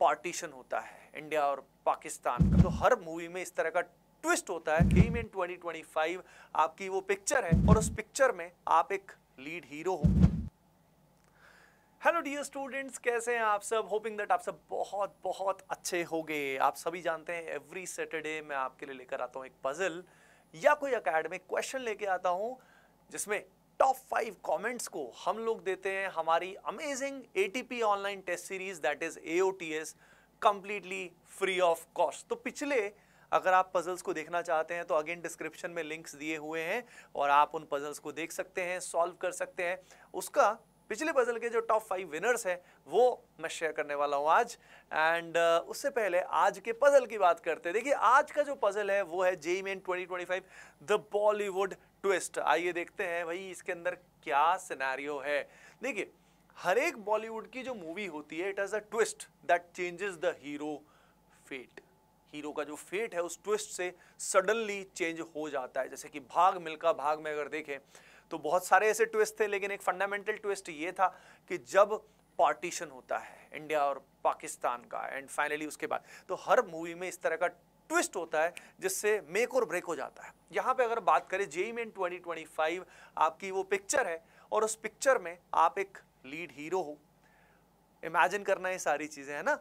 Partition होता है India और पाकिस्तान का तो हर मूवी में इस तरह का ट्विस्ट होता है गेम इन 2025 आपकी वो पिक्चर है और उस पिक्चर में आप एक लीड हीरो हो हेलो डियर स्टूडेंट्स कैसे हैं आप सब होपिंग दैट आप सब बहुत बहुत अच्छे होंगे आप सभी जानते हैं एवरी सैटरडे मैं आपके लिए लेकर आता हूँ एक पजल या कोई अकेडमिक क्वेश्चन लेके आता हूँ जिसमें टॉप फाइव कमेंट्स को हम लोग देते हैं हमारी amazing ATP online test series that is AOTS completely free of cost तो पिछले अगर आप पजल्स को देखना चाहते हैं तो अगेन डिस्क्रिप्शन में लिंक्स दिए हुए हैं और आप उन पजल्स को देख सकते हैं सॉल्व कर सकते हैं उसका पिछले पजल के जो टॉप फाइव विनर्स हैं वो मैं शेयर करने वाला हूँ आज एंड uh, उससे पहले आज के पजल की बात करते हैं देखिए आज का जो पजल है वो है JEE main five the Bollywood twist आइए देखते हैं भाई इसके अंदर क्या सिनेरियो है देखिए हर एक बॉलीवुड की जो मूवी होती है it has a twist that changes the hero fate hero का जो फेट है उस ट्विस्ट से सडनली चेंज हो जाता है जैसे कि भाग मिल्का भाग में अगर देखें तो बहुत सारे ऐसे ट्विस्ट थे लेकिन एक फंडामेंटल ट्विस्ट ये था कि जब पार्टीशन होता है इंडिया और पाकिस्तान का एंड फाइनली उसके बाद तो हर मूवी में इस तरह का ट्विस्ट होता है जिससे मेक और ब्रेक हो जाता है यहाँ पे अगर बात करें JEE main twenty twenty five आपकी वो पिक्चर है और उस पिक्चर में आप एक लीड हीरो हो इमेजिन करना ये सारी चीज़ें है ना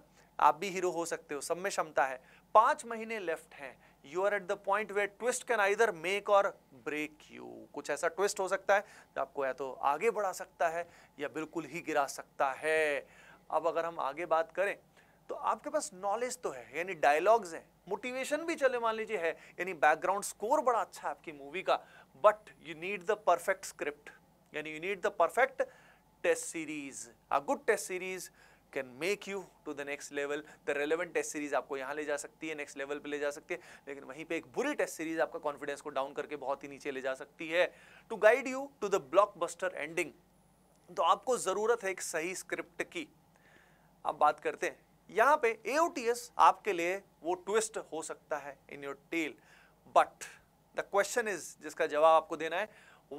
आप भी हीरो हो सकते हो सब में क्षमता है पाँच महीने लेफ्ट हैं you are at the point where twist can either make or break you कुछ ऐसा ट्विस्ट हो सकता है जो आपको या तो आगे बढ़ा सकता है या बिल्कुल ही गिरा सकता है अब अगर हम आगे बात करें तो आपके पास नॉलेज तो है यानी डायलॉग्स हैं मोटिवेशन भी चले मान लीजिए है यानी बैकग्राउंड स्कोर बड़ा अच्छा है आपकी मूवी का but you need the perfect script यानी you need the perfect test series a good test series can make you to the next level the relevant test series आपको यहाँ ले जा सकती है नेक्स्ट लेवल पे ले जा सकती है लेकिन वहीं पे एक बुरी टेस्ट सीरीज आपका कॉन्फिडेंस को डाउन करके बहुत ही नीचे ले जा सकती है to guide you to the blockbuster ending तो आपको ज़रूरत है एक सही स्क्रिप्ट की आप बात करते हैं यहां पे एओटीएस आपके लिए वो ट्विस्ट हो सकता है in your tale but the question is जिसका जवाब आपको देना है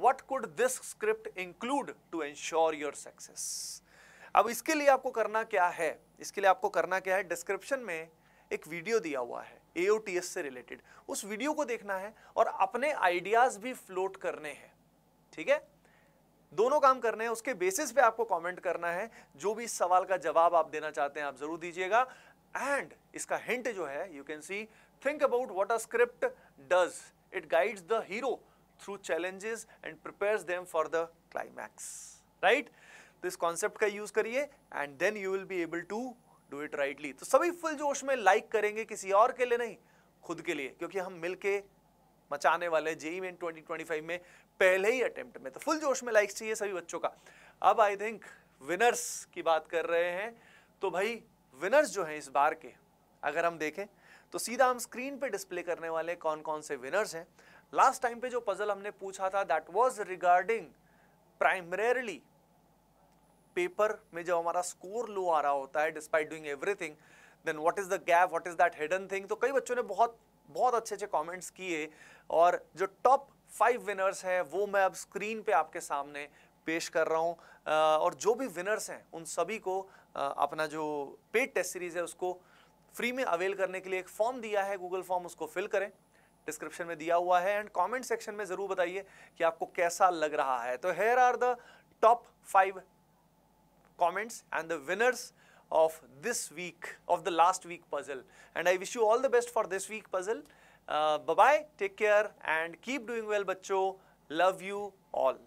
what could this script include to ensure your success अब इसके लिए आपको करना क्या है इसके लिए आपको करना क्या है डिस्क्रिप्शन में एक वीडियो दिया हुआ है एओटीएस से रिलेटेड उस वीडियो को देखना है और अपने आइडियाज़ भी फ्लोट करने हैं ठीक है दोनों काम करने हैं उसके बेसिस पे आपको कमेंट करना है जो भी सवाल का जवाब आप देना चाहते हैं आप जरूर दीजिएगा एंड इसका हिंट जो है you can see think about what a script does it guides the hero through challenges and prepares them for the climax right तो इस कॉन्सेप्ट का यूज करिए and then you will be able to do it rightly तो सभी full जोश में like करेंगे किसी और के लिए नहीं खुद के लिए क्योंकि हम मिलके मचाने वाले जेई मेन 2025 में पहले ही अटेम्प्ट में तो फुल जोश में लाइक्स चाहिए सभी बच्चों का अब आई थिंक विनर्स की बात कर रहे हैं तो भाई विनर्स जो हैं इस बार के अगर हम देखें तो सीधा हम स्क्रीन पे डिस्प्ले करने वाले कौन कौन से विनर्स हैं लास्ट टाइम पे जो पजल हमने पूछा था that was regarding primarily paper में जब हमारा स्कोर लो आ रहा होता है despite doing everything then what is the gap what is that hidden thing तो कई बच्चों ने बहुत बहुत अच्छे अच्छे कमेंट्स किए और जो टॉप फाइव विनर्स हैं वो मैं अब स्क्रीन पे आपके सामने पेश कर रहा हूँ और जो भी विनर्स हैं उन सभी को अपना जो पेड टेस्ट सीरीज़ है उसको फ्री में अवेल करने के लिए एक फॉर्म दिया है गूगल फॉर्म उसको फिल करें डिस्क्रिप्शन में दिया हुआ है एंड कमेंट सेक्शन में ज़रूर बताइए कि आपको कैसा लग रहा है तो here are the top five comments and the winners of this week, of the last week puzzle. And I wish you all the best for this week puzzle. Uh, bye bye, take care and keep doing well, bacho. Love you all.